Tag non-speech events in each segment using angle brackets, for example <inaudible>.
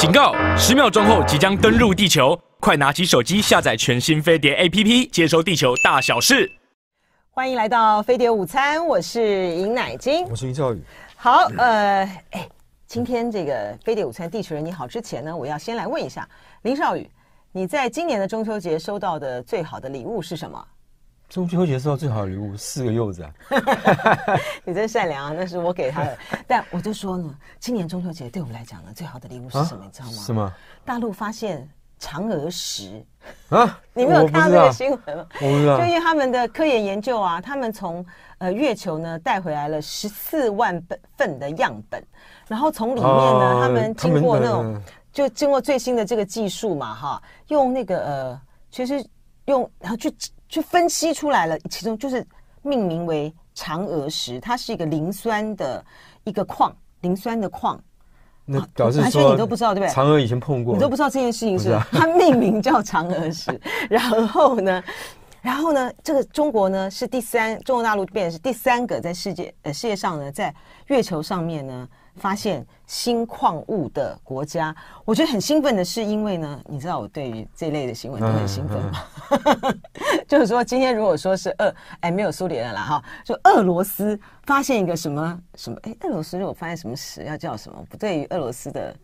警告！十秒钟后即将登陆地球，快拿起手机下载全新飞碟 APP，接收地球大小事。欢迎来到飞碟午餐，我是尹乃菁，我是尹少宇。好，呃，哎，今天这个飞碟午餐，地球人你好。之前呢，我要先来问一下林少宇，你在今年的中秋节收到的最好的礼物是什么？中秋节收到最好的礼物，四个柚子啊！<laughs> 你真善良啊！那是我给他的。<laughs> 但我就说呢，今年中秋节对我们来讲呢，最好的礼物是什么？你知道吗？什么？大陆发现嫦娥石啊！<laughs> 你没有看到这个新闻吗？就因为他们的科研研究啊，他们从呃月球呢带回来了十四万本份的样本，然后从里面呢，他们经过那种就经过最新的这个技术嘛，哈，用那个呃，其实用然后去。就分析出来了，其中就是命名为嫦娥石，它是一个磷酸的一个矿，磷酸的矿。那表示说你都不知道对不对？嫦娥以前碰过，你都不知道这件事情是它命名叫嫦娥石。<laughs> 然后呢，然后呢，这个中国呢是第三，中国大陆变成是第三个在世界呃世界上呢在月球上面呢。发现新矿物的国家，我觉得很兴奋的是，因为呢，你知道我对于这类的新闻都很兴奋吗？<laughs> 就是说，今天如果说是俄，哎，没有苏联了啦哈，就俄罗斯发现一个什么什么，哎，俄罗斯如果发现什么石，要叫什么？不对于俄罗斯的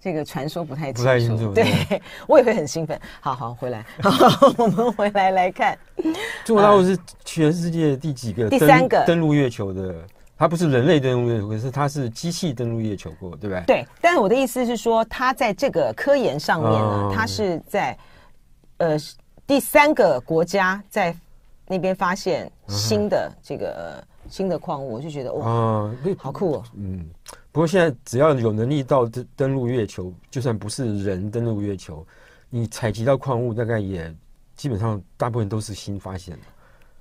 这个传说不太清楚，对 <laughs> 我也会很兴奋。好好回来，<laughs> 我们回来来看，中大陆是全世界第几个？第三个登陆月球的。它不是人类登陆月球，可是它是机器登陆月球过，对不对？对。但是我的意思是说，它在这个科研上面呢，它是在呃第三个国家在那边发现新的这个新的矿物，我就觉得哇，好酷哦！嗯。不过现在只要有能力到登登陆月球，就算不是人登陆月球，你采集到矿物，大概也基本上大部分都是新发现的。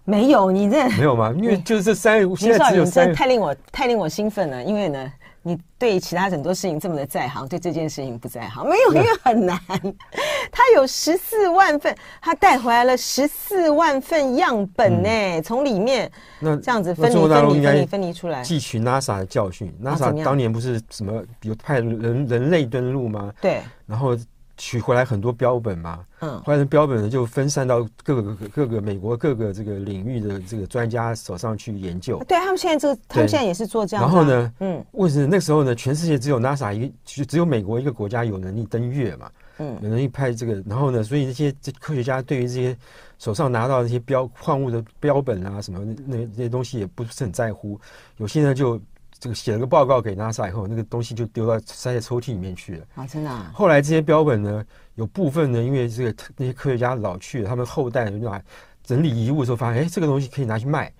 没有，你这没有吗？<laughs> 因为就是三，现在只有三，太令我太令我兴奋了。因为呢，你对其他很多事情这么的在行，对这件事情不在行。没有，因为很难。<laughs> 他有十四万份，他带回来了十四万份样本呢，从里面那这样子，分离、分离、分离、分离出来，汲取 NASA 的教训。NASA 当年不是什么有派人人类登陆吗？对，然后。取回来很多标本嘛，嗯，后来的标本呢就分散到各个各个美国各个这个领域的这个专家手上去研究。对，他们现在这个，他们现在也是做这样。然后呢，嗯，为什么那个时候呢？全世界只有 NASA 一，就只有美国一个国家有能力登月嘛，嗯，有能力拍这个。然后呢，所以这些这科学家对于这些手上拿到这些标矿物的标本啊什么那那些东西也不是很在乎，有些呢就。这个写了个报告给 NASA 以后，那个东西就丢到塞在抽屉里面去了啊！真的。后来这些标本呢，有部分呢，因为这个那些科学家老去了，他们后代就拿整理遗物的时候发现，哎，这个东西可以拿去卖，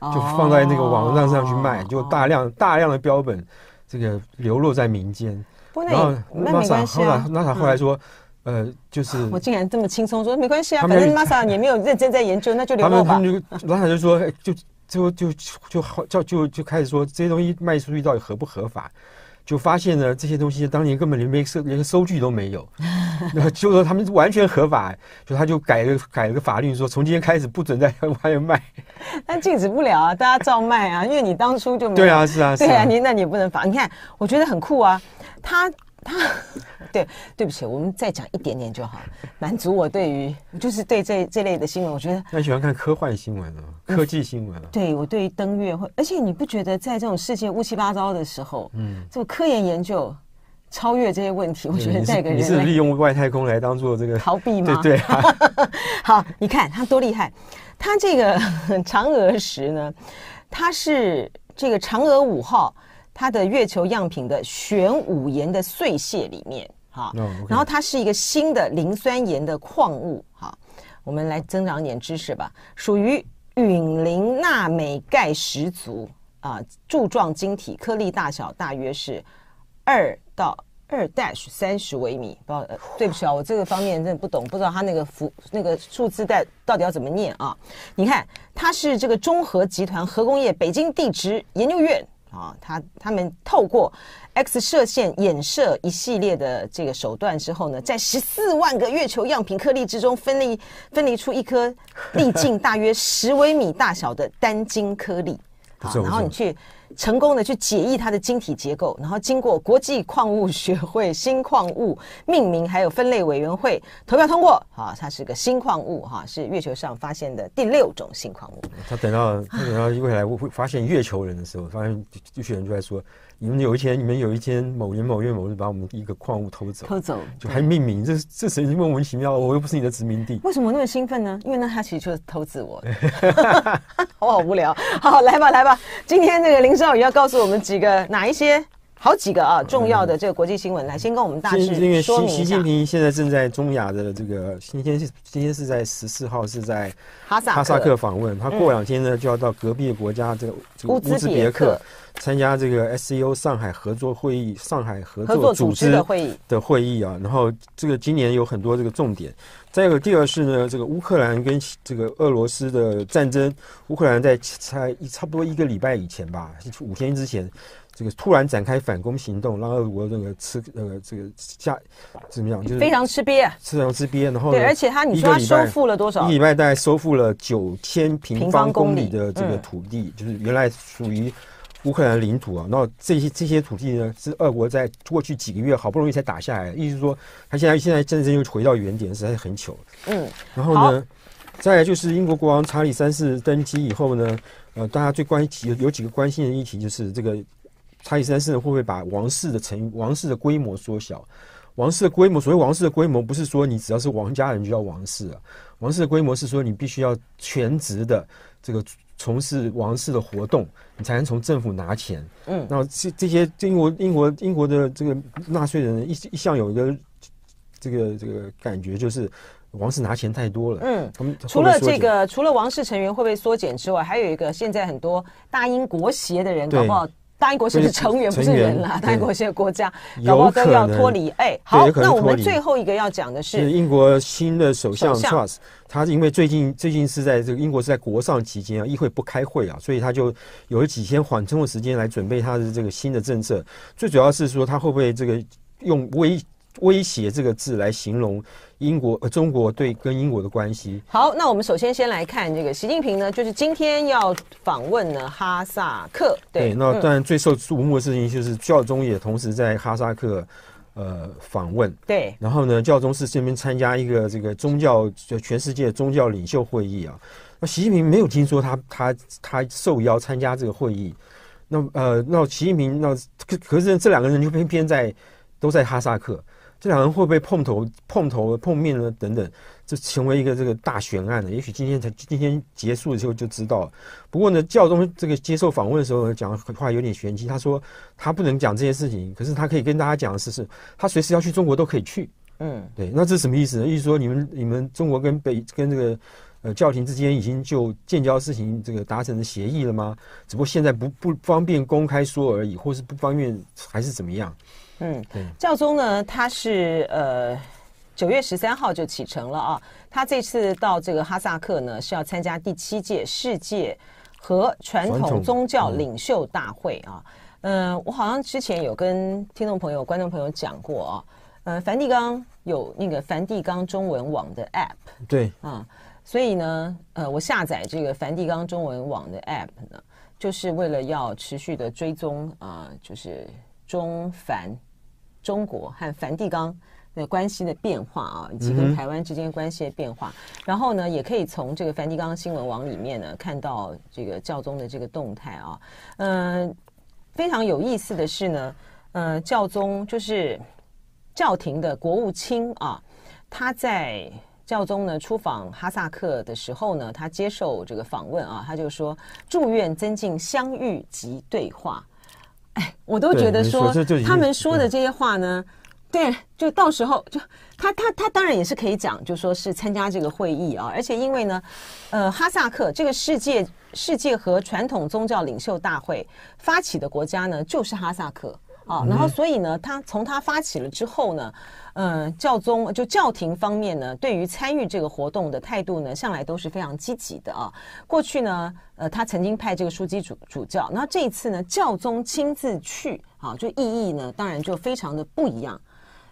就放在那个网站上去卖，就大量大量的标本，这个流落在民间。然哦，那没关系啊。NASA 后来说，呃，就是我竟然这么轻松说没关系啊，反正 NASA 也没有认真在研究，那就流落吧。NASA 就说就。就就就好，就就就开始说这些东西卖出去到底合不合法？就发现呢，这些东西当年根本连没收，连个收据都没有，<laughs> 就说他们完全合法，就他就改了改了个法律，说从今天开始不准再外外卖。<laughs> 但禁止不了啊，大家照卖啊，因为你当初就没对啊是啊对啊，你那你也不能罚。你看，我觉得很酷啊，他。他，<laughs> 对，对不起，我们再讲一点点就好满足我对于就是对这这类的新闻，我觉得。那喜欢看科幻新闻啊，科技新闻啊。对，我对于登月，会而且你不觉得在这种世界乌七八糟的时候，嗯，做科研研究超越这些问题，我觉得你是你是利用外太空来当做这个逃避吗？对啊。<laughs> 好，你看他多厉害，他这个 <laughs> 嫦娥十呢，它是这个嫦娥五号。它的月球样品的玄武岩的碎屑里面，好，然后它是一个新的磷酸盐的矿物，啊，我们来增长点知识吧，属于陨磷钠镁钙十足啊，柱状晶体，颗粒大小大约是二到二 dash 三十微米，不知对不起啊，我这个方面真的不懂，不知道它那个符那个数字在到底要怎么念啊？你看，它是这个中核集团核工业北京地质研究院。啊，他他们透过 X 射线衍射一系列的这个手段之后呢，在十四万个月球样品颗粒之中分离分离出一颗粒径大约十微米大小的单晶颗粒，好，然后你去。成功的去解译它的晶体结构，然后经过国际矿物学会新矿物命名还有分类委员会投票通过，好，它是个新矿物哈，是月球上发现的第六种新矿物。他等到他等到未来会发现月球人的时候，发现月球人就在说。你们有一天，你们有一天，某年某月某日，把我们一个矿物偷走，偷走就还命名，这这谁莫名其妙？我又不是你的殖民地，为什么那么兴奋呢？因为那他其实就是偷自我，我 <laughs> 好无聊。好，来吧，来吧，今天那个林少宇要告诉我们几个哪一些，好几个啊，重要的这个国际新闻，来先跟我们大致说明。习近平现在正在中亚的这个，今天是今天是在十四号是在哈萨哈萨克访问，他过两天呢就要到隔壁国家这个乌兹别克。参加这个 s e o 上海合作会议，上海合作组织的会议的会议啊。然后这个今年有很多这个重点。再有第二是呢，这个乌克兰跟这个俄罗斯的战争，乌克兰在才差不多一个礼拜以前吧，五天之前，这个突然展开反攻行动，让俄国这个吃呃个这个下怎么样，就是非常吃瘪，非常吃瘪。然后对，而且他你说他收复了多少？一礼拜大概收复了九千平方公里的这个土地，就是原来属于。乌克兰领土啊，那这些这些土地呢，是俄国在过去几个月好不容易才打下来。意思说，他现在现在真正又回到原点，实在是很糗。嗯，然后呢，再就是英国国王查理三世登基以后呢，呃，大家最关心有有几个关心的议题，就是这个查理三世会不会把王室的成王室的规模缩小？王室的规模，所谓王室的规模，不是说你只要是王家人就叫王室啊。王室的规模是说你必须要全职的这个。从事王室的活动，你才能从政府拿钱。嗯，那这这些英国英国英国的这个纳税人一一向有一个这个这个感觉，就是王室拿钱太多了。嗯，除了这个，除了王室成员会被缩减之外，还有一个现在很多大英国协的人，搞不好？大英国现在是成员不是人啦。大英国是个国家搞不好都要脱离。哎，好，那我们最后一个要讲的是英国新的首相，Trust，他是因为最近最近是在这个英国是在国丧期间啊，议会不开会啊，所以他就有了几天缓冲的时间来准备他的这个新的政策。最主要是说他会不会这个用威。威胁这个字来形容英国呃中国对跟英国的关系。好，那我们首先先来看这个习近平呢，就是今天要访问呢哈萨克。对，那当然最受瞩目的事情就是教宗也同时在哈萨克呃访问。对，然后呢教宗是这边参加一个这个宗教就全世界宗教领袖会议啊。那习近平没有听说他他他受邀参加这个会议。那呃那习近平那可是这两个人就偏偏在都在哈萨克。这两人会不会碰头、碰头、碰面呢？等等，这成为一个这个大悬案了。也许今天才今天结束的时候就知道。不过呢，教宗这个接受访问的时候讲话有点玄机，他说他不能讲这些事情，可是他可以跟大家讲的是，是他随时要去中国都可以去。嗯，对，那这什么意思呢？意思说你们你们中国跟北跟这个呃教廷之间已经就建交事情这个达成协议了吗？只不过现在不不方便公开说而已，或是不方便还是怎么样？嗯，教宗呢，他是呃九月十三号就启程了啊。他这次到这个哈萨克呢，是要参加第七届世界和传统宗教领袖大会啊。嗯，我好像之前有跟听众朋友、观众朋友讲过，呃，梵蒂冈有那个梵蒂冈中文网的 App，对啊，所以呢，呃，我下载这个梵蒂冈中文网的 App 呢，就是为了要持续的追踪啊，就是中梵。中国和梵蒂冈的关系的变化啊，以及跟台湾之间关系的变化，然后呢，也可以从这个梵蒂冈新闻网里面呢看到这个教宗的这个动态啊。嗯，非常有意思的是呢，呃，教宗就是教廷的国务卿啊，他在教宗呢出访哈萨克的时候呢，他接受这个访问啊，他就说祝愿增进相遇及对话。哎，我都觉得说他们说的这些话呢，对，就到时候就他他他当然也是可以讲，就说是参加这个会议啊，而且因为呢，呃，哈萨克这个世界世界和传统宗教领袖大会发起的国家呢，就是哈萨克。啊，然后所以呢，他从他发起了之后呢，嗯，教宗就教廷方面呢，对于参与这个活动的态度呢，向来都是非常积极的啊。过去呢，呃，他曾经派这个枢机主主教，那这一次呢，教宗亲自去啊，就意义呢，当然就非常的不一样，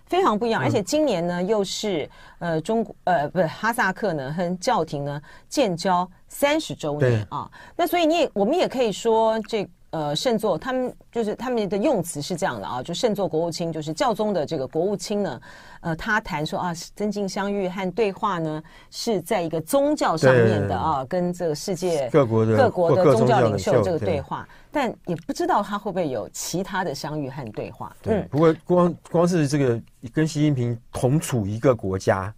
非常不一样。而且今年呢，又是呃，中国呃，不是哈萨克呢和教廷呢建交三十周年啊，那所以你也我们也可以说这。呃，圣座他们就是他们的用词是这样的啊，就圣座国务卿就是教宗的这个国务卿呢，呃，他谈说啊，增进相遇和对话呢是在一个宗教上面的啊，跟这个世界各国的各国的宗教领袖这个对话，但也不知道他会不会有其他的相遇和对话。对，不过光光是这个跟习近平同处一个国家，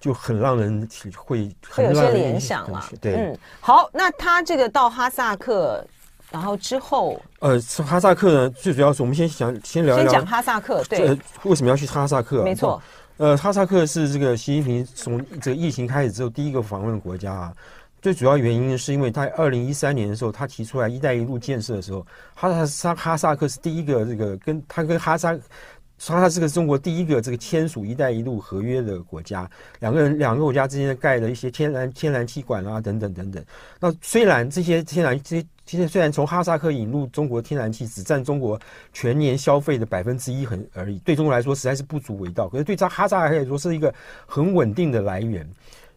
就很让人会会有些联想了。对，嗯，好，那他这个到哈萨克。然后之后，呃，哈萨克呢，最主要是我们先想先聊聊先讲哈萨克，对，为什么要去哈萨克？没错，呃，哈萨克是这个习近平从这个疫情开始之后第一个访问的国家啊。最主要原因是因为他二零一三年的时候，他提出来“一带一路”建设的时候，哈萨哈哈萨克是第一个这个跟他跟哈萨哈萨这个中国第一个这个签署“一带一路”合约的国家。两个人两个国家之间盖了一些天然天然气管啊，等等等等。那虽然这些天然这些其实虽然从哈萨克引入中国天然气只占中国全年消费的百分之一很而已，对中国来说实在是不足为道。可是对在哈萨克来说是一个很稳定的来源。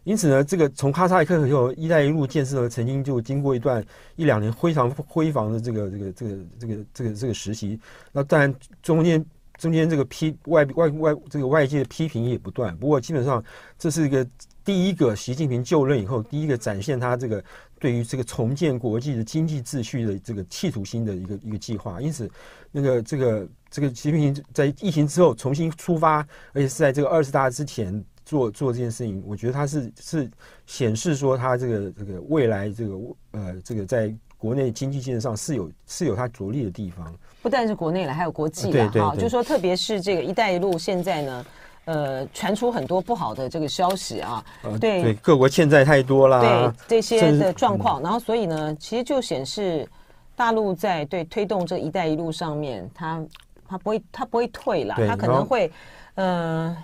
因此呢，这个从哈萨克以后“一带一路”建设曾经就经过一段一两年非常辉煌的这个这个这个这个这个这个时期。那当然中间中间这个批外外外这个外界的批评也不断。不过基本上这是一个第一个习近平就任以后第一个展现他这个。对于这个重建国际的经济秩序的这个企图心的一个一个计划，因此，那个这个这个习近平在疫情之后重新出发，而且是在这个二十大之前做做这件事情，我觉得他是是显示说他这个这个未来这个呃这个在国内经济建设上是有是有他着力的地方，不但是国内了，还有国际哈，就说特别是这个“一带一路”现在呢。呃，传出很多不好的这个消息啊，对对，各国欠债太多啦，对这些的状况，然后所以呢，其实就显示大陆在对推动这一带一路上面，它它不会它不会退了，它可能会，嗯，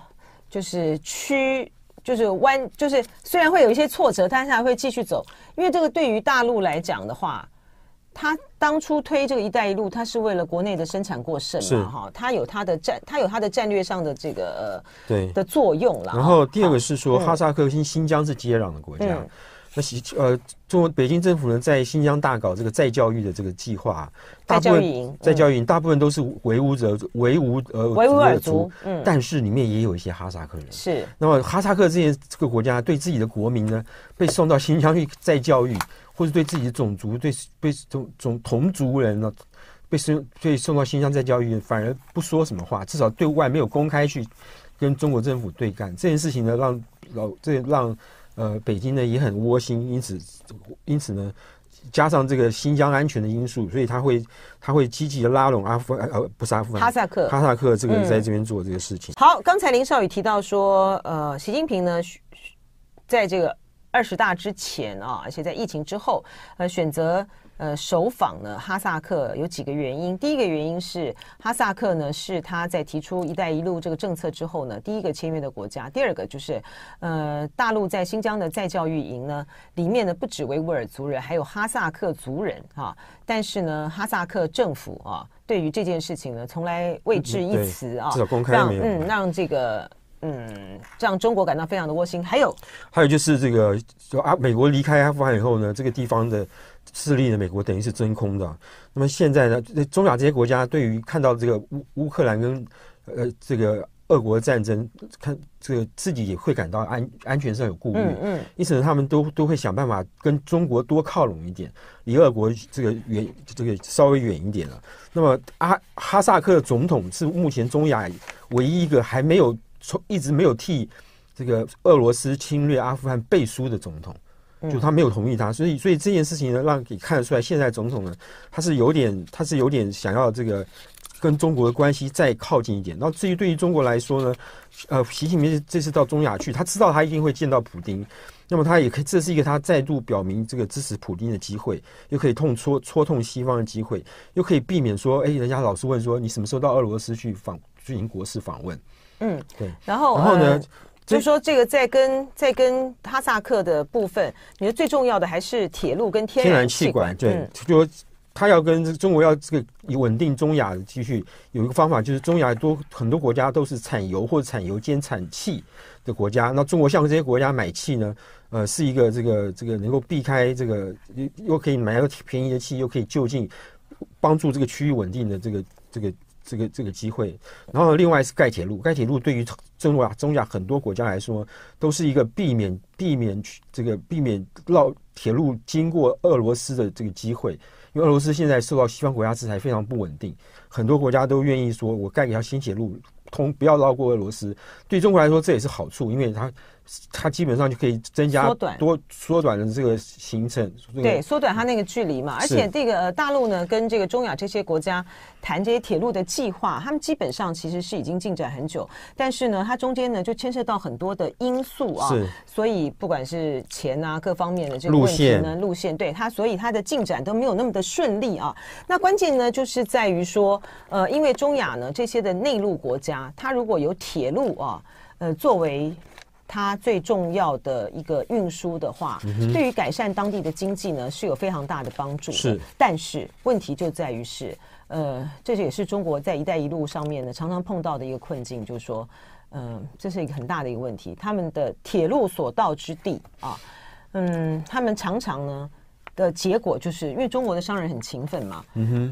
就是曲就是弯就是虽然会有一些挫折，但是还会继续走，因为这个对于大陆来讲的话。他当初推这个“一带一路”，他是为了国内的生产过剩嘛？哈，他有他的战，他有他的战略上的这个对的作用了。然后第二个是说，哈萨克新新疆是接壤的国家，那西呃，中国北京政府呢，在新疆大搞这个再教育的这个计划，再教育，营，再教育，营，大部分都是维吾族，维吾呃维吾尔族，嗯，但是里面也有一些哈萨克人。是。那么哈萨克这些这个国家对自己的国民呢，被送到新疆去再教育。或者对自己的种族、对被种种同族人呢，被送被送到新疆再教育，反而不说什么话，至少对外没有公开去跟中国政府对干这件事情呢，让老这让呃北京呢也很窝心，因此因此呢，加上这个新疆安全的因素，所以他会他会积极的拉拢阿富呃不是阿富哈萨克哈萨克这个在这边做这个事情。好，刚才林少宇提到说，呃，习近平呢在这个。二十大之前啊，而且在疫情之后，呃，选择呃首访呢哈萨克有几个原因。第一个原因是哈萨克呢是他在提出“一带一路”这个政策之后呢第一个签约的国家。第二个就是呃，大陆在新疆的在教育营呢里面呢不止维吾尔族人，还有哈萨克族人啊。但是呢，哈萨克政府啊对于这件事情呢从来未置一词啊，让嗯让这个。嗯，让中国感到非常的窝心。还有，还有就是这个，就阿美国离开阿富汗以后呢，这个地方的势力呢，美国等于是真空的。那么现在呢，中亚这些国家对于看到这个乌乌克兰跟呃这个俄国战争，看这个自己也会感到安安全上有顾虑，嗯因此呢，他们都都会想办法跟中国多靠拢一点，离俄国这个远这个稍微远一点了。那么阿哈萨克的总统是目前中亚唯一一个还没有。从一直没有替这个俄罗斯侵略阿富汗背书的总统，就他没有同意他，所以所以这件事情呢，让可以看得出来，现在总统呢，他是有点他是有点想要这个跟中国的关系再靠近一点。那至于对于中国来说呢，呃，习近平这次到中亚去，他知道他一定会见到普京，那么他也可以，这是一个他再度表明这个支持普京的机会，又可以痛戳戳痛西方的机会，又可以避免说，哎，人家老是问说你什么时候到俄罗斯去访进行国事访问。嗯，对，然后然后呢？就是说，这个在跟在跟哈萨克的部分，你说最重要的还是铁路跟天然气管。对，就说他要跟中国要这个稳定中亚的继续有一个方法就是中亚多很多国家都是产油或者产油兼产气的国家，那中国向这些国家买气呢，呃，是一个这个这个能够避开这个又又可以买个便宜的气，又可以就近帮助这个区域稳定的这个这个。这个这个机会，然后另外是盖铁路，盖铁路对于中国、中亚很多国家来说都是一个避免避免去这个避免绕铁路经过俄罗斯的这个机会，因为俄罗斯现在受到西方国家制裁非常不稳定，很多国家都愿意说我盖一条新铁路通不要绕过俄罗斯，对中国来说这也是好处，因为它。它基本上就可以增加缩短多缩短的这个行程，对，缩短它那个距离嘛。而且这个大陆呢，跟这个中亚这些国家谈这些铁路的计划，他们基本上其实是已经进展很久，但是呢，它中间呢就牵涉到很多的因素啊，所以不管是钱啊各方面的这个路线呢，路线对它，所以它的进展都没有那么的顺利啊。那关键呢就是在于说，呃，因为中亚呢这些的内陆国家，它如果有铁路啊，呃，作为它最重要的一个运输的话，对于改善当地的经济呢，是有非常大的帮助。是，但是问题就在于是，呃，这也是中国在“一带一路”上面呢常常碰到的一个困境，就是说，嗯，这是一个很大的一个问题。他们的铁路所到之地啊，嗯，他们常常呢。的结果就是因为中国的商人很勤奋嘛，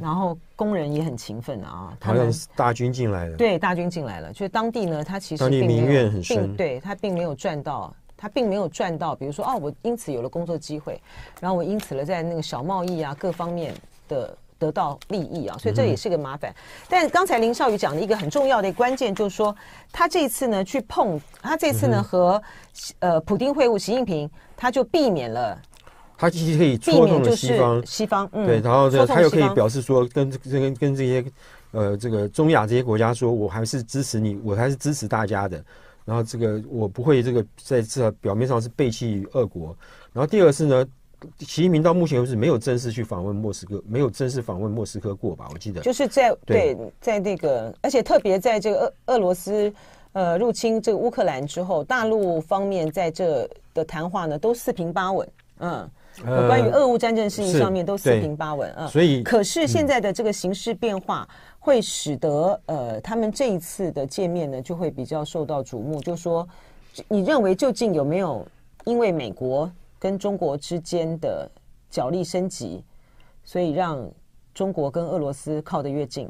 然后工人也很勤奋啊，他们大军进来了，对，大军进来了，就是当地呢，他其实并地民很对他并没有赚到，他并没有赚到，比如说哦，我因此有了工作机会，然后我因此了在那个小贸易啊各方面的得到利益啊，所以这也是个麻烦。但刚才林少宇讲的一个很重要的关键就是说，他这次呢去碰他这次呢和呃普丁会晤，习近平他就避免了。他既可以戳中了西方，西方嗯、对，然后这他又可以表示说，跟这跟跟这些，呃，这个中亚这些国家说，我还是支持你，我还是支持大家的。然后这个我不会这个在这表面上是背弃俄国。然后第二次是呢，习近平到目前为止没有正式去访问莫斯科，没有正式访问莫斯科过吧？我记得就是在对在那个，而且特别在这个俄俄罗斯呃入侵这个乌克兰之后，大陆方面在这的谈话呢都四平八稳，嗯。关于俄乌战争事情上面都四平八稳啊，所以可是现在的这个形势变化会使得呃他们这一次的见面呢就会比较受到瞩目。就说你认为究竟有没有因为美国跟中国之间的角力升级，所以让中国跟俄罗斯靠得越近？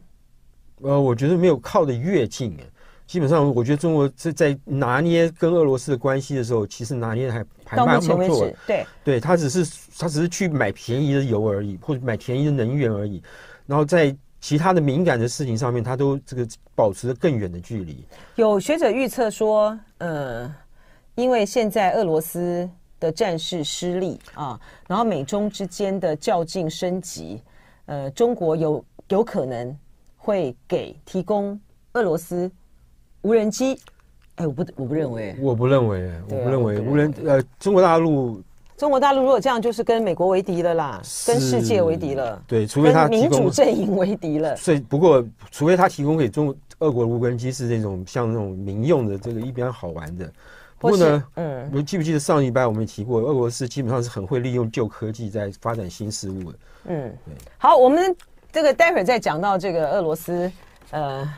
呃，我觉得没有靠得越近。基本上，我觉得中国是在拿捏跟俄罗斯的关系的时候，其实拿捏还还蛮不错的。对，对他只是他只是去买便宜的油而已，或者买便宜的能源而已。然后在其他的敏感的事情上面，他都这个保持着更远的距离。有学者预测说，呃，因为现在俄罗斯的战事失利啊，然后美中之间的较劲升级，呃，中国有有可能会给提供俄罗斯。无人机，哎，我不，我不认为。我不认为，我不认为，无人，呃，中国大陆。中国大陆如果这样，就是跟美国为敌了啦，跟世界为敌了。对，除非他民主阵营为敌了。所以，不过，除非他提供给中俄国的无人机是那种像那种民用的，这个一边好玩的。不过呢，嗯，你记不记得上一班我们提过，俄罗斯基本上是很会利用旧科技在发展新事物的。嗯，对。好，我们这个待会儿再讲到这个俄罗斯，呃。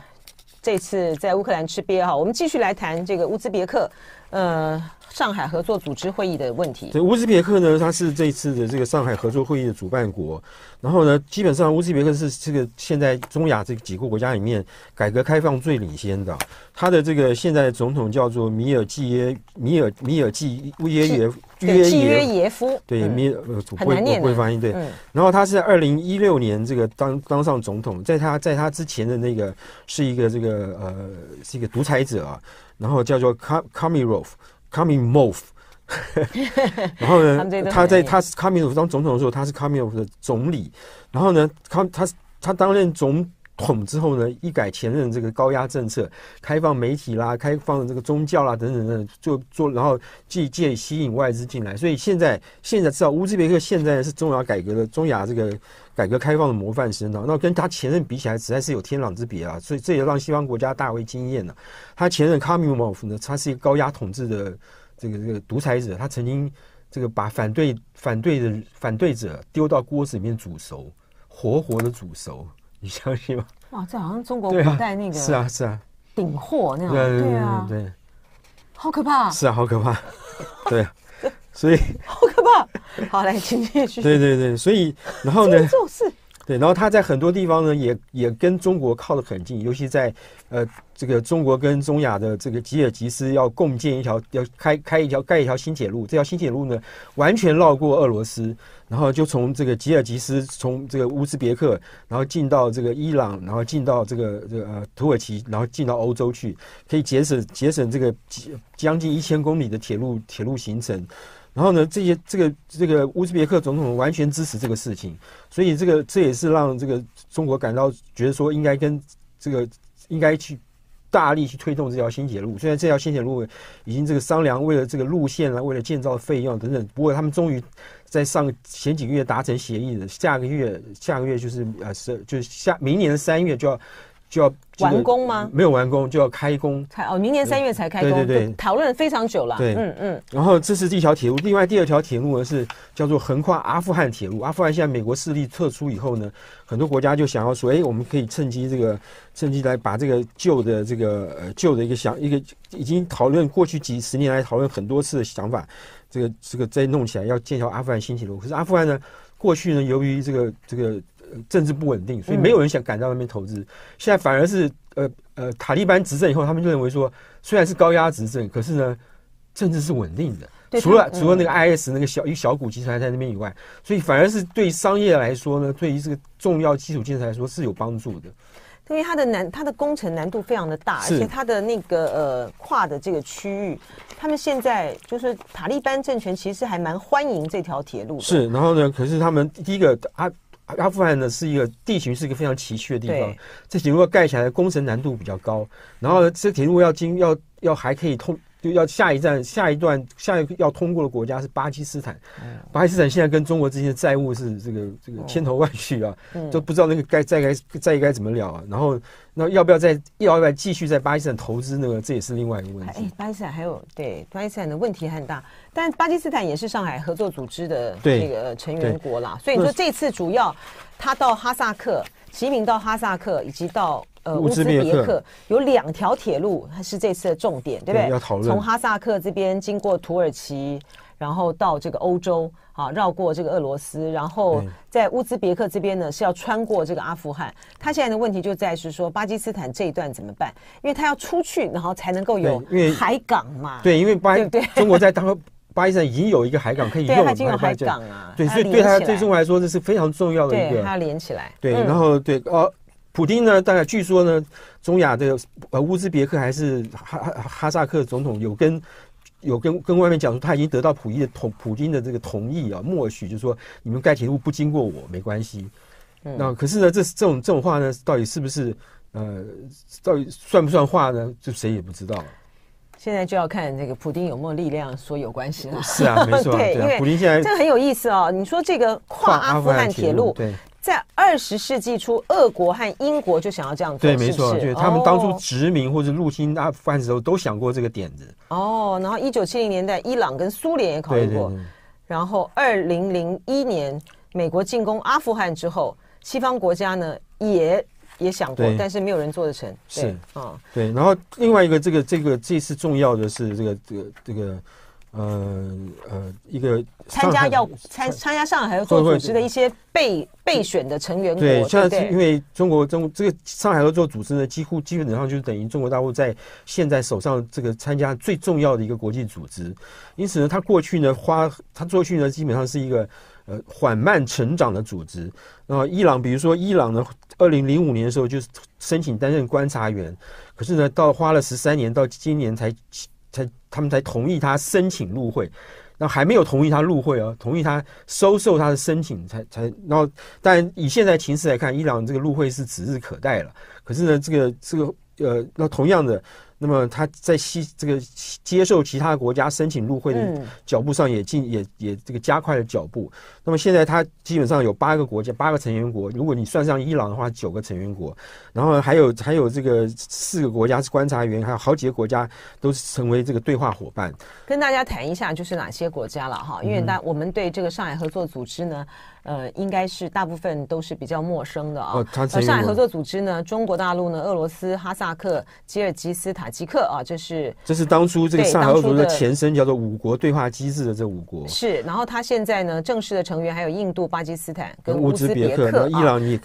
这次在乌克兰吃瘪哈，我们继续来谈这个乌兹别克，呃。上海合作组织会议的问题。对乌兹别克呢，它是这一次的这个上海合作会议的主办国。然后呢，基本上乌兹别克是这个现在中亚这几个国家里面改革开放最领先的。它的这个现在总统叫做米尔季耶米尔米尔季乌耶耶约耶耶夫。对，米尔呃，会会发现对。然后他是二零一六年这个当当上总统，在他在他之前的那个是一个这个呃是一个独裁者，啊，然后叫做卡卡米罗夫。卡米莫夫，然后呢，他在他是卡米诺夫当总统的时候，他是卡米诺夫的总理。然后呢，他他他担任总统之后呢，一改前任这个高压政策，开放媒体啦，开放这个宗教啦，等等的，就做，然后借借吸引外资进来。所以现在现在至少乌兹别克现在是中亚改革的中亚这个。改革开放的模范生啊，那跟他前任比起来，实在是有天壤之别啊！所以这也让西方国家大为惊艳呢。他前任卡米莫夫呢，他是一个高压统治的这个这个独裁者，他曾经这个把反对反对的反对者丢到锅子里面煮熟，活活的煮熟，你相信吗？哇，这好像中国古代那个是啊是啊，顶货那种对啊对，好可怕！是啊，好可怕！<laughs> 对。所以好可怕，好来，你也去。对对对，所以 <laughs> 然后呢？做事。对，然后他在很多地方呢，也也跟中国靠得很近，尤其在呃这个中国跟中亚的这个吉尔吉斯要共建一条，要开开一条，盖一条新铁路。这条新铁路呢，完全绕过俄罗斯，然后就从这个吉尔吉斯，从这个乌兹别克，然后进到这个伊朗，然后进到这个这个土耳其，然后进到欧洲去，可以节省节省这个将近一千公里的铁路铁路行程。然后呢，这些这个这个乌兹别克总统完全支持这个事情，所以这个这也是让这个中国感到觉得说应该跟这个应该去大力去推动这条新铁路。虽然这条新铁路已经这个商量为了这个路线啊，为了建造费用等等，不过他们终于在上前几个月达成协议了。下个月下个月就是呃是就是下明年的三月就要。就要完工吗？没有完工，就要开工。开哦，明年三月才开工。对对对，讨论非常久了。对，嗯嗯。然后这是第一条铁路，另外第二条铁路呢是叫做横跨阿富汗铁路。阿富汗现在美国势力撤出以后呢，很多国家就想要说，哎，我们可以趁机这个趁机来把这个旧的这个呃旧的一个想一个已经讨论过去几十年来讨论很多次的想法，这个这个再弄起来要建条阿富汗新铁路。可是阿富汗呢，过去呢由于这个这个。政治不稳定，所以没有人想敢到那边投资。现在反而是呃呃，塔利班执政以后，他们就认为说，虽然是高压执政，可是呢，政治是稳定的。除了除了那个 IS 那个小一个小股集团在那边以外，所以反而是对商业来说呢，对于这个重要基础建设来说是有帮助的。因为它的难，它的工程难度非常的大，而且它的那个呃跨的这个区域，他们现在就是塔利班政权其实还蛮欢迎这条铁路。是，然后呢？可是他们第一个啊。阿富汗呢是一个地形是一个非常崎岖的地方，这铁路盖起来工程难度比较高，然后这铁路要经要要还可以通。就要下一站、下一段、下一要通过的国家是巴基斯坦，巴基斯坦现在跟中国之间的债务是这个这个千头万绪啊，都不知道那个该再该再该怎么了啊。然后那要不要再要不要继续在巴基斯坦投资呢？这也是另外一个问题。哎，巴基斯坦还有对巴基斯坦的问题很大，但巴基斯坦也是上海合作组织的那个成员国啦。所以你说这次主要他到哈萨克，习近平到哈萨克以及到。呃，乌兹别克有两条铁路，它是这次的重点，对不对？要讨论。从哈萨克这边经过土耳其，然后到这个欧洲，好，绕过这个俄罗斯，然后在乌兹别克这边呢，是要穿过这个阿富汗。它现在的问题就在是说，巴基斯坦这一段怎么办？因为它要出去，然后才能够有海港嘛。对，因为巴 <laughs> 中国在当巴基斯坦已经有一个海港可以用对，它已经有海港啊。对，所以对它最国来说，这是非常重要的一个。它连起来。对，然后对呃，普京呢？大概据说呢，中亚的呃乌兹别克还是哈哈哈萨克总统有跟有跟跟外面讲说，他已经得到普京的同普京的这个同意啊，默许，就说你们盖铁路不经过我没关系。那可是呢，这这种这种话呢，到底是不是呃，到底算不算话呢？就谁也不知道。现在就要看这个普京有没有力量说有关系了。是啊，没错。<laughs> 对，因为普京现在这个很有意思哦。你说这个跨阿富汗铁路，对。在二十世纪初，俄国和英国就想要这样做，对，没错，就是他们当初殖民或者入侵阿富汗的时候都想过这个点子。哦，然后一九七零年代，伊朗跟苏联也考虑过。然后二零零一年，美国进攻阿富汗之后，西方国家呢也也想过，但是没有人做得成。是啊，对。然后另外一个，这个这个这次重要的是这个这个这个。呃呃，一个参加要参参加上海合作组织的一些备备选的成员国。对，现在是因为中国中这个上海合作组织呢，几乎基本上就是等于中国大陆在现在手上这个参加最重要的一个国际组织。因此呢，他过去呢花他过去呢基本上是一个呃缓慢成长的组织。那伊朗，比如说伊朗呢，二零零五年的时候就是申请担任观察员，可是呢到花了十三年到今年才。他们才同意他申请入会，那还没有同意他入会啊，同意他收受他的申请才才，然后但以现在情势来看，伊朗这个入会是指日可待了。可是呢，这个这个呃，那同样的。那么他在西这个接受其他国家申请入会的脚步上也进也也这个加快了脚步。那么现在他基本上有八个国家，八个成员国，如果你算上伊朗的话，九个成员国。然后还有还有这个四个国家是观察员，还有好几个国家都是成为这个对话伙伴。跟大家谈一下就是哪些国家了哈，因为那我们对这个上海合作组织呢。呃，应该是大部分都是比较陌生的啊。上海合作组织呢，中国大陆呢，俄罗斯、哈萨克、吉尔吉斯、塔吉克啊，这是这是当初这个上合组织的前身，叫做五国对话机制的这五国。是，然后他现在呢，正式的成员还有印度、巴基斯坦、跟乌兹别克啊，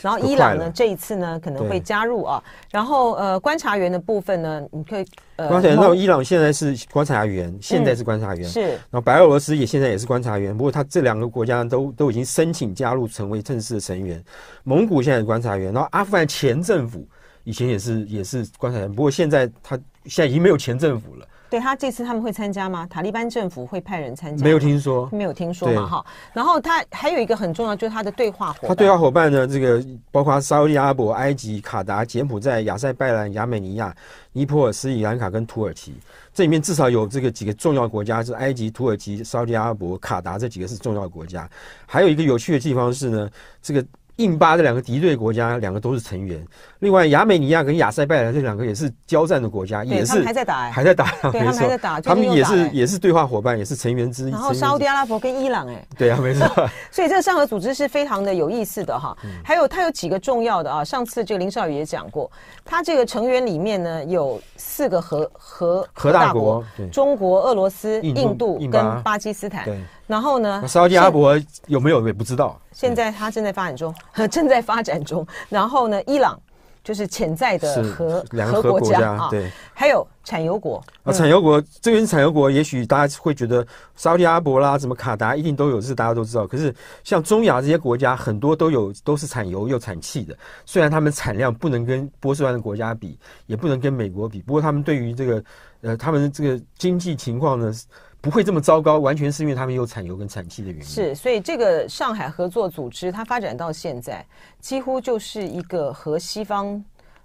然后伊朗呢，这一次呢可能会加入啊。然后呃，观察员的部分呢，你可以。察员，那伊朗现在是观察员，现在是观察员。是，然后白俄罗斯也现在也是观察员，不过他这两个国家都都已经申请加入成为正式的成员。蒙古现在观察员，然后阿富汗前政府以前也是也是观察员，不过现在他现在已经没有前政府了。对他这次他们会参加吗？塔利班政府会派人参加？没有听说，没有听说嘛哈。然后他还有一个很重要，就是他的对话伙伴。他对话伙伴呢，这个包括沙特阿拉伯、埃及、卡达、柬埔寨、亚塞拜然、亚美尼亚、尼泊尔、斯里兰卡跟土耳其。这里面至少有这个几个重要国家是埃及、土耳其、沙特阿拉伯、卡达这几个是重要国家。还有一个有趣的地方是呢，这个。印巴这两个敌对国家，两个都是成员。另外，亚美尼亚跟亚塞拜然这两个也是交战的国家，也是还在打，还在打，没错。他们也是也是对话伙伴，也是成员之一。然后沙特阿拉伯跟伊朗，哎，对啊，没错。<laughs> 所以这个上合组织是非常的有意思的哈。还有它有几个重要的啊，上次这个林少宇也讲过，它这个成员里面呢有四个核核核大国：中国、俄罗斯、印度跟巴基斯坦。然后呢？沙特阿拉伯有没有也不知道。现在它正在发展中，<laughs> 正在发展中。然后呢？伊朗就是潜在的核核国家，对。还有产油国。啊，产油国这边产油国，也许大家会觉得沙特阿拉伯啦，什么卡达一定都有，是大家都知道。可是像中亚这些国家，很多都有都是产油又产气的。虽然他们产量不能跟波斯湾的国家比，也不能跟美国比，不过他们对于这个，呃，他们的这个经济情况呢？不会这么糟糕，完全是因为他们有产油跟产气的原因。是，所以这个上海合作组织它发展到现在，几乎就是一个和西方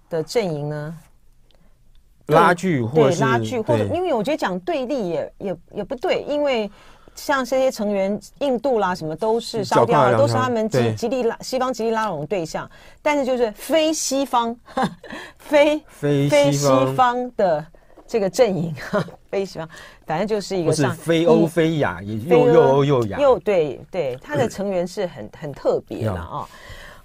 的阵营呢拉锯，或是拉锯，或者因为我觉得讲对立也也也不对，因为像这些成员印度啦什么都是上掉了，都是他们极力拉西方极力拉拢的对象，但是就是非西方非非西方的这个阵营。非西方，反正就是一个上非欧非亚，也又又欧又亚，又对对，他的成员是很很特别的啊。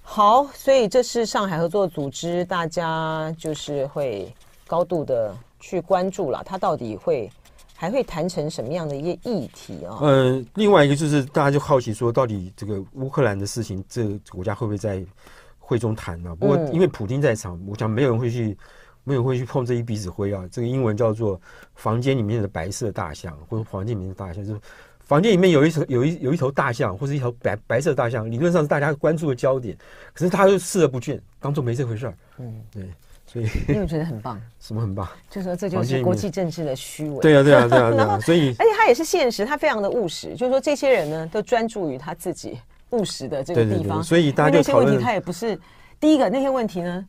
好，所以这是上海合作组织，大家就是会高度的去关注了，他到底会还会谈成什么样的一个议题啊？呃，另外一个就是大家就好奇说，到底这个乌克兰的事情，这国家会不会在会中谈呢？不过因为普京在场，我想没有人会去。没有会去碰这一鼻子灰啊！这个英文叫做“房间里面的白色大象”或者“房间里面的大象”，就是房间里面有一头、有一、有一头大象，或是一条白白色大象。理论上是大家关注的焦点，可是他就视而不见，当做没这回事儿。嗯，对，所以因为觉得很棒，<laughs> 什么很棒？就是说这就是国际政治的虚伪。对啊，对啊，对啊。然后 <laughs> 所以，而且他也是现实，他非常的务实。就是说，这些人呢，都专注于他自己务实的这个地方。所以大家那些问题，他也不是第一个那些问题呢。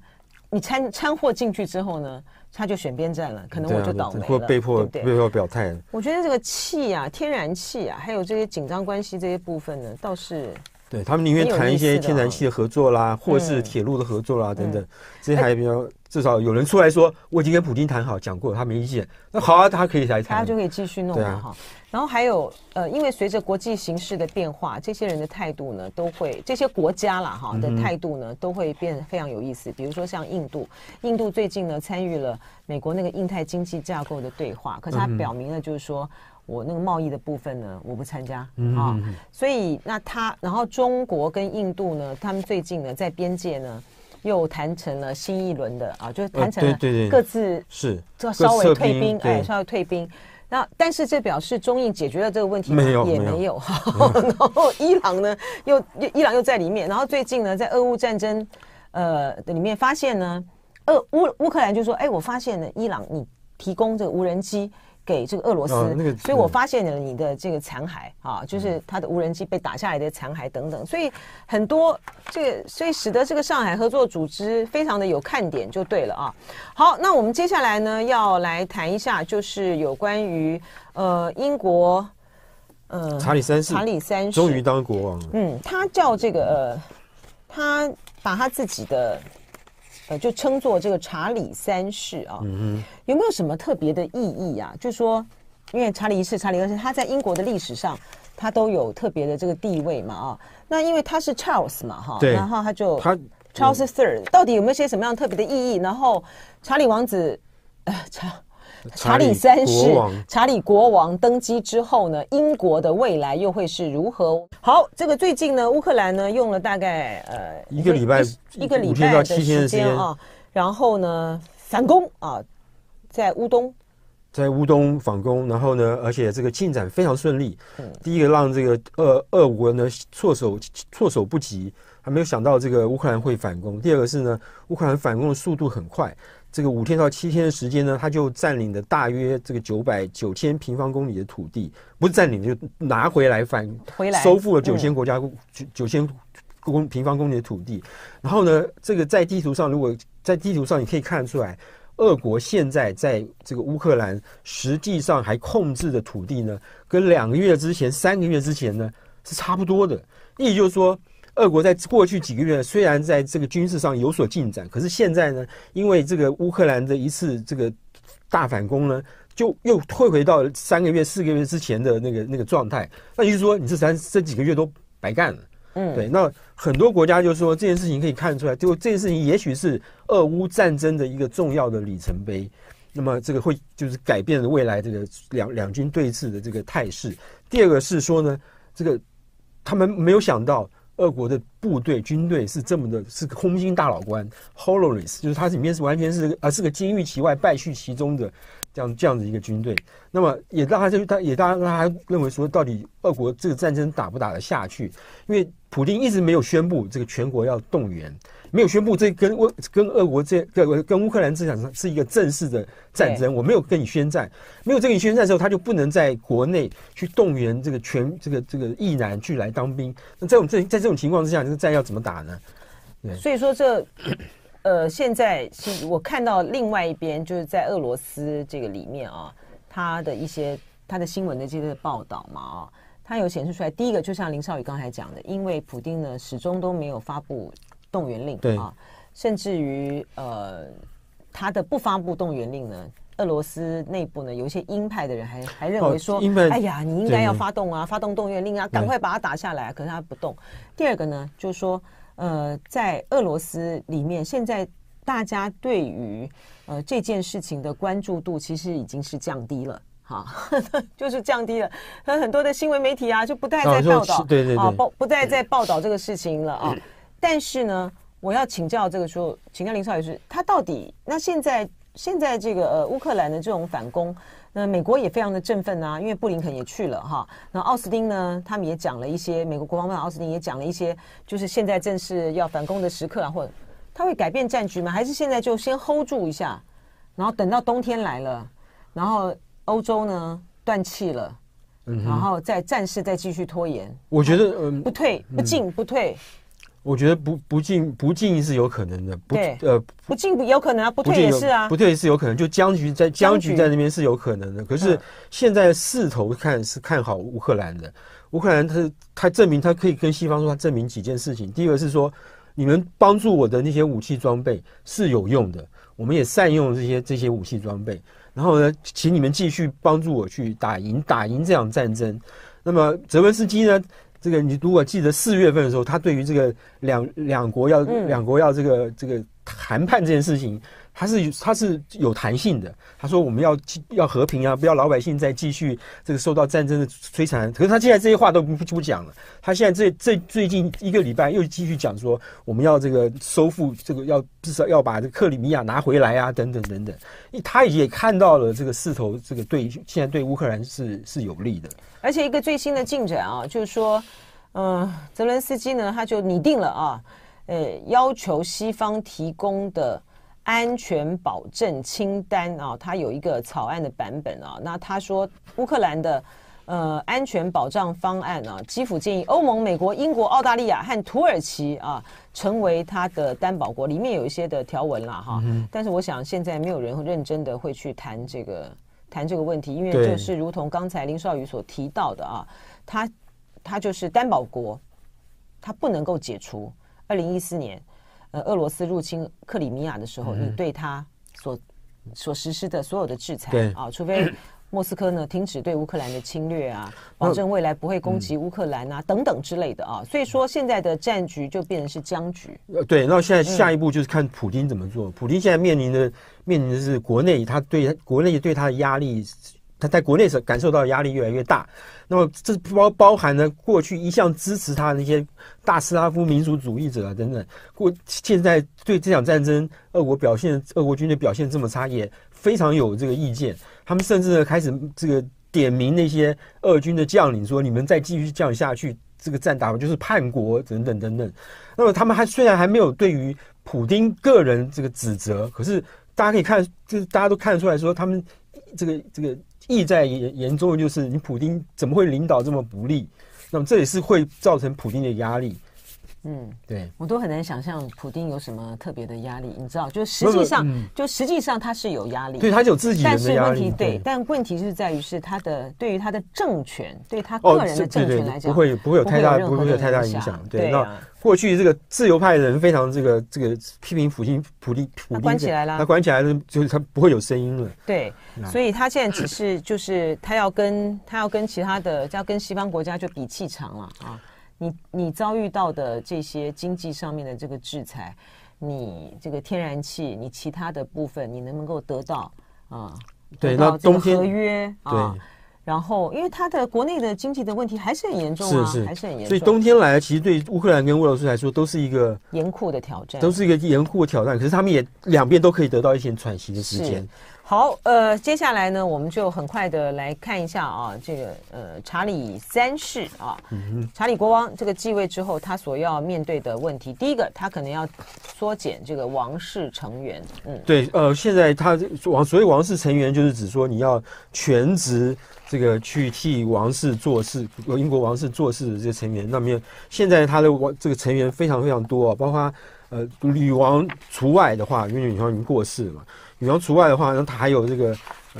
你掺掺和进去之后呢，他就选边站了，可能我就倒霉了，或被迫被迫表态。我觉得这个气呀，天然气啊，还有这些紧张关系这些部分呢，倒是对他们宁愿谈一些天然气的合作啦，或是铁路的合作啦等等，这些还比较至少有人出来说，我已经跟普京谈好，讲过他没意见，那好啊，他可以来谈，他就可以继续弄了哈。然后还有呃，因为随着国际形势的变化，这些人的态度呢都会，这些国家啦哈的态度呢都会变非常有意思。比如说像印度，印度最近呢参与了美国那个印太经济架构的对话，可是他表明了就是说我那个贸易的部分呢我不参加啊。所以那他，然后中国跟印度呢，他们最近呢在边界呢又谈成了新一轮的啊，就是谈成了各自是这稍微退兵，哎，稍微退兵。那但是这表示中印解决了这个问题没有也没有，<laughs> 然后伊朗呢又又伊朗又在里面，然后最近呢在俄乌战争，呃里面发现呢，俄乌乌克兰就说哎，我发现了伊朗，你提供这个无人机。给这个俄罗斯，所以，我发现了你的这个残骸啊，就是他的无人机被打下来的残骸等等，所以很多这个，所以使得这个上海合作组织非常的有看点，就对了啊。好，那我们接下来呢要来谈一下，就是有关于呃英国，呃查理三世，查理三世终于当国王，嗯，他叫这个，他把他自己的。就称作这个查理三世啊，有没有什么特别的意义啊？就说，因为查理一世、查理二世他在英国的历史上，他都有特别的这个地位嘛啊。那因为他是 Charles 嘛哈，然后他就 Charles Third，到底有没有些什么样特别的意义？然后查理王子，查。查理三世，查理国王登基之后呢，英国的未来又会是如何？好，这个最近呢，乌克兰呢用了大概呃一个礼拜，一个礼拜到七天的时间啊。然后呢反攻啊，在乌东，在乌东反攻，然后呢，而且这个进展非常顺利。第一个让这个俄俄国呢措手措手不及，还没有想到这个乌克兰会反攻。第二个是呢，乌克兰反攻的速度很快。这个五天到七天的时间呢，他就占领了大约这个九百九千平方公里的土地，不是占领就拿回来反回来收复了九千国家九九千公平方公里的土地。然后呢，这个在地图上，如果在地图上你可以看出来，俄国现在在这个乌克兰实际上还控制的土地呢，跟两个月之前、三个月之前呢是差不多的，也就是说。俄国在过去几个月虽然在这个军事上有所进展，可是现在呢，因为这个乌克兰的一次这个大反攻呢，就又退回到三个月、四个月之前的那个那个状态。那就是说，你这三这几个月都白干了。嗯，对。那很多国家就说这件事情可以看出来，就这件事情也许是俄乌战争的一个重要的里程碑。那么这个会就是改变了未来这个两两军对峙的这个态势。第二个是说呢，这个他们没有想到。俄国的部队、军队是这么的，是个空心大老官 h o l o r i s 就是它里面是完全是啊是个金玉其外、败絮其中的这样这样的一个军队。那么也让他就他也让他认为说，到底俄国这个战争打不打得下去？因为。普京一直没有宣布这个全国要动员，没有宣布这跟乌跟俄国这跟跟乌克兰这场是一个正式的战争。我没有跟你宣战，没有跟你宣战的时候，他就不能在国内去动员这个全这个这个意男去来当兵。那在我们这在这种情况之下，这个战要怎么打呢？所以说，这呃，现在是我看到另外一边就是在俄罗斯这个里面啊，他的一些他的新闻的这些报道嘛啊。它有显示出来，第一个就像林少宇刚才讲的，因为普京呢始终都没有发布动员令啊，甚至于呃，他的不发布动员令呢，俄罗斯内部呢有一些鹰派的人还还认为说，哎呀，你应该要发动啊，发动动员令啊，赶快把它打下来，可是他不动。第二个呢，就是说呃，在俄罗斯里面，现在大家对于呃这件事情的关注度其实已经是降低了。啊，<laughs> 就是降低了，很很多的新闻媒体啊，就不再在报道，对对啊，报不再在报道这个事情了啊。<clears throat> 但是呢，我要请教这个说，请教林少爷是，他到底那现在现在这个呃乌克兰的这种反攻，那美国也非常的振奋啊，因为布林肯也去了哈。那奥斯汀呢，他们也讲了一些，美国国防部长奥斯汀也讲了一些，就是现在正是要反攻的时刻啊，或者他会改变战局吗？还是现在就先 hold 住一下，然后等到冬天来了，然后。欧洲呢断气了，然后再战事再继续拖延。我觉得嗯，不退不进不退，我觉得不不进不进是有可能的，不呃不进有可能啊，不退也是啊，不退是有可能，就僵局在僵局在那边是有可能的。可是现在势头看是看好乌克兰的，乌克兰他他证明他可以跟西方说，他证明几件事情。第一个是说，你们帮助我的那些武器装备是有用的，我们也善用这些这些武器装备。然后呢，请你们继续帮助我去打赢打赢这场战争。那么泽文斯基呢？这个你如果记得四月份的时候，他对于这个两两国要两国要这个这个谈判这件事情。他是他是有弹性的。他说我们要要和平啊，不要老百姓再继续这个受到战争的摧残。可是他现在这些话都不不讲了。他现在这这最近一个礼拜又继续讲说，我们要这个收复这个要至少要把这克里米亚拿回来啊，等等等等。他也看到了这个势头，这个对现在对乌克兰是是有利的。而且一个最新的进展啊，就是说，嗯，泽伦斯基呢他就拟定了啊，呃，要求西方提供的。安全保证清单啊，它有一个草案的版本啊。那他说乌克兰的呃安全保障方案啊，基辅建议欧盟、美国、英国、澳大利亚和土耳其啊成为它的担保国。里面有一些的条文啦，哈，但是我想现在没有人认真的会去谈这个谈这个问题，因为就是如同刚才林少宇所提到的啊，他他就是担保国，他不能够解除二零一四年。呃，俄罗斯入侵克里米亚的时候，你对他所所实施的所有的制裁，啊，除非莫斯科呢停止对乌克兰的侵略啊，保证未来不会攻击乌克兰啊，等等之类的啊，所以说现在的战局就变成是僵局。呃，对，那现在下一步就是看普京怎么做。普京现在面临的面临的是国内，他对国内对他的压力。他在国内是感受到压力越来越大，那么这包包含了过去一向支持他的那些大斯拉夫民族主义者等等，过现在对这场战争，俄国表现俄国军队表现这么差，也非常有这个意见。他们甚至开始这个点名那些俄军的将领，说你们再继续降下去，这个战打完就是叛国等等等等。那么他们还虽然还没有对于普丁个人这个指责，可是大家可以看，就是大家都看得出来说，他们这个这个。意在言言中，就是你普京怎么会领导这么不利？那么这也是会造成普京的压力。嗯，对我都很难想象普丁有什么特别的压力，你知道，就实际上，就实际上他是有压力，对，他有自己的压力。但是问题对，但问题就是在于是他的对于他的政权，对他个人的政权来讲，不会有不会有太大不会有太大影响。对，那过去这个自由派的人非常这个这个批评普京，普利，普京关起来了，他关起来了，就是他不会有声音了。对，所以他现在只是就是他要跟他要跟其他的要跟西方国家就比气场了啊。你你遭遇到的这些经济上面的这个制裁，你这个天然气，你其他的部分，你能不能够得到啊？对，那冬天合约对，然后因为它的国内的经济的问题还是很严重啊，还是很严重。所以冬天来，其实对乌克兰跟俄罗斯来说都是一个严酷的挑战，都是一个严酷的挑战。可是他们也两边都可以得到一些喘息的时间。好，呃，接下来呢，我们就很快的来看一下啊，这个呃，查理三世啊，查理国王这个继位之后，他所要面对的问题，第一个，他可能要缩减这个王室成员。嗯，对，呃，现在他王，所以王室成员就是指说你要全职这个去替王室做事，英国王室做事的这些成员，那有，现在他的王这个成员非常非常多，啊，包括。呃，女王除外的话，因为女王已经过世了嘛。女王除外的话，那他还有这个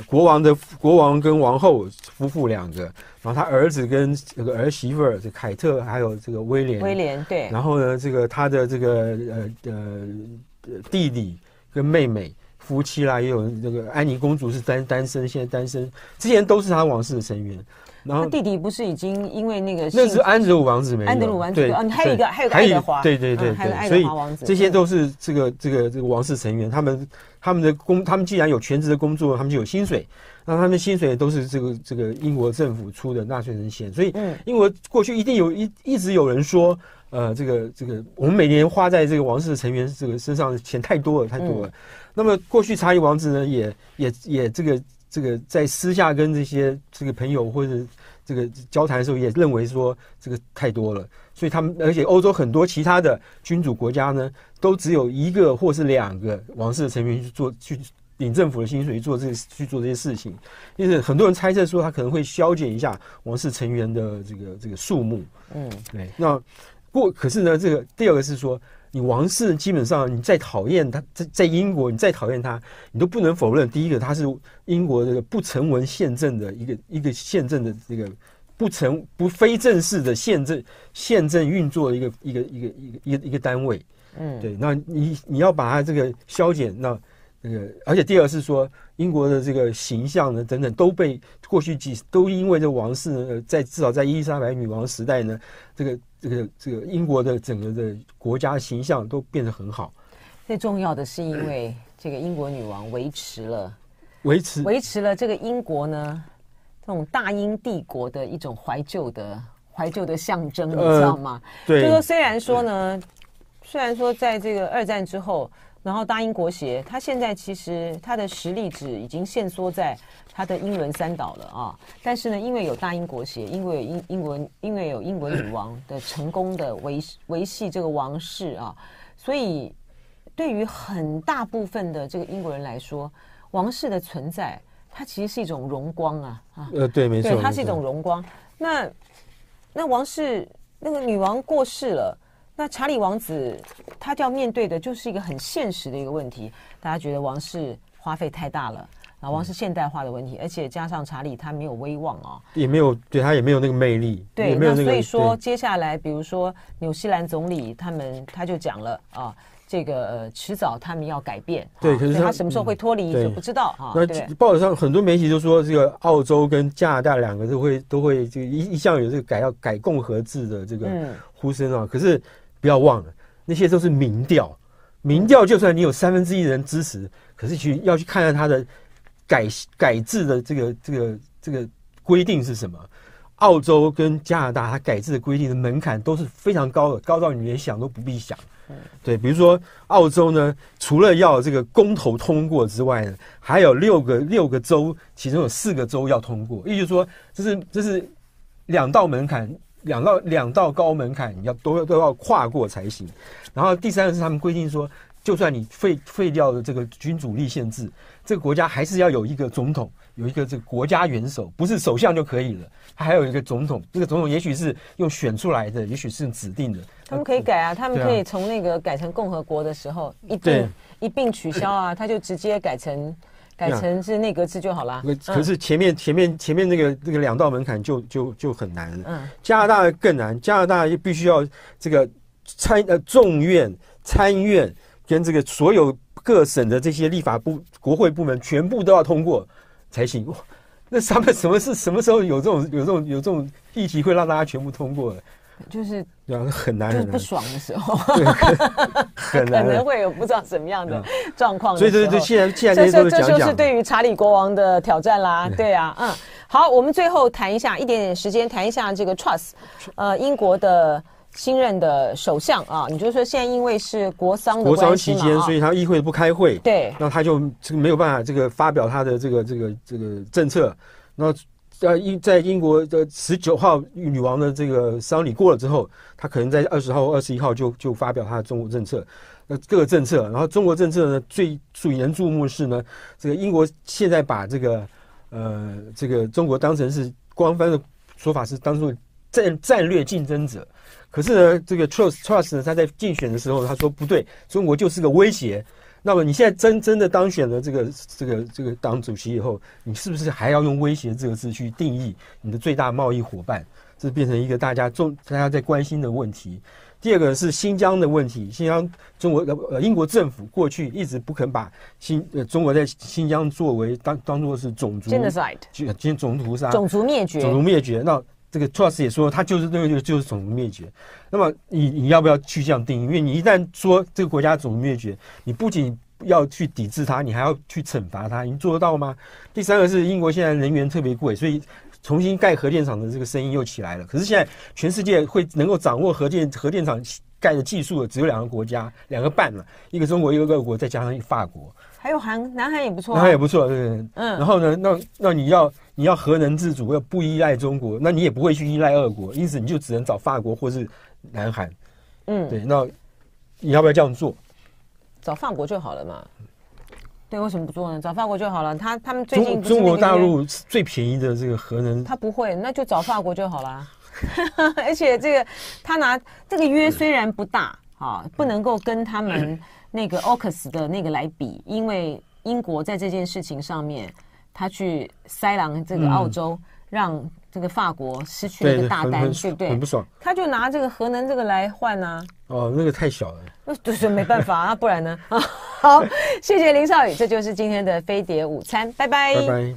国王的国王跟王后夫妇两个，然后他儿子跟这个儿媳妇儿，这凯特，还有这个威廉，威廉对。然后呢，这个他的这个呃呃弟弟跟妹妹夫妻啦，也有这个安妮公主是单单身，现在单身。之前都是他王室的成员。然后弟弟不是已经因为那个？那是安德鲁王子，没错。安德鲁王子，对啊，你还有一个，还有爱德华，对对对对，还有爱德华王子。这些都是这个这个这个王室成员，他们他们的工，他们既然有全职的工作，他们就有薪水。那他们的薪水都是这个这个英国政府出的纳税人钱。所以，英国过去一定有一一直有人说，呃，这个这个我们每年花在这个王室成员这个身上的钱太多了，太多了。那么过去查理王子呢，也也也这个。这个在私下跟这些这个朋友或者这个交谈的时候，也认为说这个太多了，所以他们而且欧洲很多其他的君主国家呢，都只有一个或是两个王室的成员去做去领政府的薪水做这去做这些事情，就是很多人猜测说他可能会削减一下王室成员的这个这个数目。嗯，对。那过可是呢，这个第二个是说。你王室基本上，你再讨厌他，在在英国，你再讨厌他，你都不能否认，第一个他是英国这个不成文宪政的一个一个宪政的这个不成不非正式的宪政宪政运作的一个一个一个一个一个一个单位，嗯，对。那你你要把它这个消减，那那个，而且第二是说，英国的这个形象呢，等等都被过去几都因为这王室呢，在至少在伊丽莎白女王时代呢，这个。这个这个英国的整个的国家形象都变得很好。最重要的是，因为这个英国女王维持了，维持维持了这个英国呢这种大英帝国的一种怀旧的怀旧的象征，你知道吗？对，就说虽然说呢，虽然说在这个二战之后。然后大英国协，他现在其实他的实力值已经限缩在他的英伦三岛了啊。但是呢，因为有大英国协，因为英英文，因为有英文女王的成功的维维系这个王室啊，所以对于很大部分的这个英国人来说，王室的存在，它其实是一种荣光啊啊。呃，对，没错，对，它是一种荣光。那那王室那个女王过世了。那查理王子，他要面对的就是一个很现实的一个问题。大家觉得王室花费太大了，啊，王室现代化的问题，而且加上查理他没有威望啊，也没有对他也没有那个魅力。对，那所以说接下来，比如说纽西兰总理他们他就讲了啊，这个迟早他们要改变。对，可是他什么时候会脱离，就不知道啊。那报纸上很多媒体都说，这个澳洲跟加拿大两个都会都会这个一一向有这个改要改共和制的这个呼声啊。可是。不要忘了，那些都是民调。民调就算你有三分之一人支持，可是去要去看看下他的改改制的这个这个这个规定是什么。澳洲跟加拿大，它改制的规定的门槛都是非常高的，高到你连想都不必想。对，比如说澳洲呢，除了要这个公投通过之外呢，还有六个六个州，其中有四个州要通过，也就是说这是这是两道门槛。两道两道高门槛，你要都都要跨过才行。然后第三个是他们规定说，就算你废废掉的这个君主立宪制，这个国家还是要有一个总统，有一个这个国家元首，不是首相就可以了。他还有一个总统，这个总统也许是用选出来的，也许是指定的。他们可以改啊，他们可以从那个改成共和国的时候一并一并取消啊，他就直接改成。改成是内阁制就好了。可是前面、前面前面那个那个两道门槛就就就很难。加拿大更难，加拿大必须要这个参呃众院、参院跟这个所有各省的这些立法部、国会部门全部都要通过才行。那他们什么是什么时候有这种有这种有这种议题会让大家全部通过的？就是，很难，不爽的时候，<laughs> 很难，可能会有不知道怎么样的状况。所以，对对，既然既然这这就是对于查理国王的挑战啦，对啊，嗯，好，我们最后谈一下一点点时间，谈一下这个 trust，呃，英国的新任的首相啊，你就说现在因为是国丧，国丧期间，所以他议会不开会，对，那他就这个没有办法这个发表他的这个这个这个政策，那。在英在英国的十九号女王的这个丧礼过了之后，他可能在二十号、二十一号就就发表他的中国政策，各个政策。然后中国政策呢，最最引人注目是呢，这个英国现在把这个呃这个中国当成是官方的说法是当做战战略竞争者。可是呢，这个 t r u s t Truss 呢，他在竞选的时候他说不对，中国就是个威胁。那么你现在真真的当选了这个这个这个党主席以后，你是不是还要用威胁这个字去定义你的最大贸易伙伴？这变成一个大家重大家在关心的问题。第二个是新疆的问题，新疆中国呃英国政府过去一直不肯把新呃中国在新疆作为当当做是种族 genocide，种族屠杀、种族灭绝、种族灭绝。那这个托老师也说，他就是这个就就是种族灭绝。那么你你要不要去这样定义？因为你一旦说这个国家种族灭绝，你不仅要去抵制它，你还要去惩罚它，你做得到吗？第三个是英国现在能源特别贵，所以重新盖核电厂的这个声音又起来了。可是现在全世界会能够掌握核电核电厂盖的技术的只有两个国家，两个半了，一个中国，一个俄国，再加上一法国。还有韩，南韩也不错，南韩也不错，对。嗯，然后呢，那那你要你要核能自主，要不依赖中国，那你也不会去依赖俄国，因此你就只能找法国或是南韩。嗯，对，那你要不要这样做？找法国就好了嘛。对，为什么不做呢？找法国就好了。他他们最近中国大陆最便宜的这个核能，他不会，那就找法国就好了。<laughs> 而且这个他拿这个约虽然不大啊，不能够跟他们。那个 o s 的那个来比，因为英国在这件事情上面，他去塞狼这个澳洲，让这个法国失去一个大单，不对很不爽，他就拿这个核能这个来换啊。哦，那个太小了，<laughs> 那就是没办法啊，不然呢？<laughs> 好，谢谢林少宇，这就是今天的飞碟午餐，拜拜，拜拜。